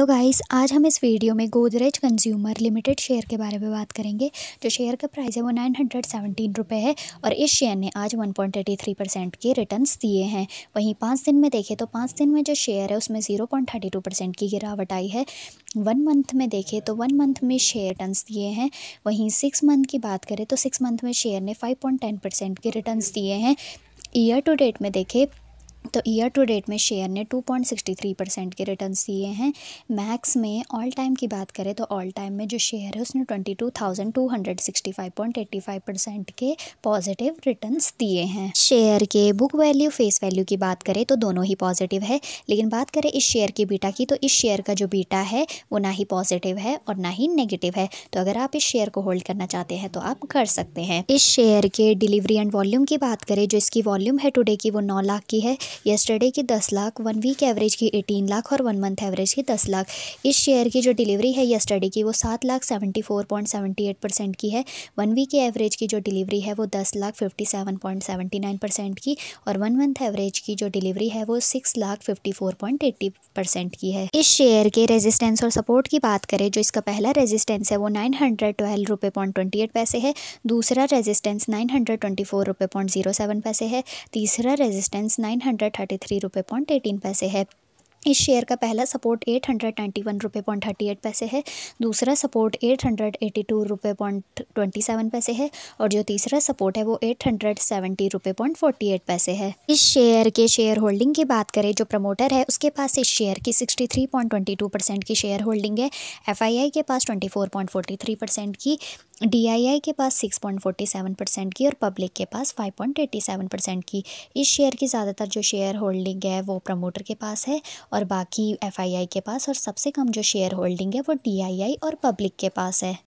hello guys आज हम इस वीडियो में गोदरेज कंज्यूमर लिमिटेड शेयर के बारे में बात करेंगे जो शेयर का प्राइस है वो नाइन हंड्रेड सेवनटीन रुपये है और इस शेयर ने आज one point eighty three percent के रिटर्न्स दिए हैं वहीं पाँच दिन में देखें तो पाँच दिन में जो शेयर है उसमें zero point thirty two percent की गिरावट आई है वन मंथ में देखें तो वन मंथ में शेयर रिटर्न दिए हैं वहीं सिक्स मंथ की बात करें तो सिक्स मंथ में शेयर ने फाइव पॉइंट टेन परसेंट के रिटर्न दिए हैं ईयर टू डेट में देखें तो ईयर टू डेट में शेयर ने 2.63 परसेंट के रिटर्न दिए हैं मैक्स में ऑल टाइम की बात करें तो ऑल टाइम में जो शेयर है उसने 22,265.85 परसेंट के पॉजिटिव रिटर्न दिए हैं शेयर के बुक वैल्यू फेस वैल्यू की बात करें तो दोनों ही पॉजिटिव है लेकिन बात करें इस शेयर के बीटा की तो इस शेयर का जो बीटा है वो ना ही पॉजिटिव है और ना ही नेगेटिव है तो अगर आप इस शेयर को होल्ड करना चाहते हैं तो आप कर सकते हैं इस शेयर के डिलीवरी एंड वॉल्यूम की बात करें जो इसकी वॉल्यूम है टूडे की वो नौ लाख की है येस्टरडे की दस लाख वन वीक एवरेज की एटीन लाख और वन मंथ एवरेज की दस लाख इस शेयर की जो डिलीवरी है येस्टरडे की वो सात lakh seventy four point seventy eight percent की है वन वीक एवरेज की जो डिलीवरी है वो दस lakh fifty seven point seventy nine percent की और वन मंथ एवरेज की जो डिलीवरी है वो six lakh fifty four point eighty percent की है इस शेयर के रेजिस्टेंस और सपोर्ट की बात करें जो इसका पहला रेजिस्टेंस है वो नाइन हंड्रेड ट्वेल्व रुपये पॉइंट ट्वेंटी एट पैसे है दूसरा resistance nine hundred twenty four रुपये पॉइंट जीरो सेवन पैसे है तीसरा resistance nine hundred hundred thirty three रुपये पॉइंट एटीन पैसे है इस शेयर का पहला support eight hundred ninety one रुपये पॉइंट थर्टी एट पैसे है दूसरा support eight hundred eighty two रुपये पॉइंट ट्वेंटी सेवन पैसे है और जो तीसरा सपोर्ट है वो एट हंड्रेड सेवेंटी रुपये पॉइंट फोर्टी एट पैसे है इस शेयर के शेयर होल्डिंग की बात करें जो प्रमोटर है उसके पास इस शेयर की sixty three point twenty two percent की शेयर होल्डिंग है एफ आई आई के पास twenty four point forty three percent की डी के पास 6.47 परसेंट की और पब्लिक के पास 5.87 परसेंट की इस शेयर की ज़्यादातर जो शेयर होल्डिंग है वो प्रमोटर के पास है और बाकी एफ के पास और सबसे कम जो शेयर होल्डिंग है वो डी और पब्लिक के पास है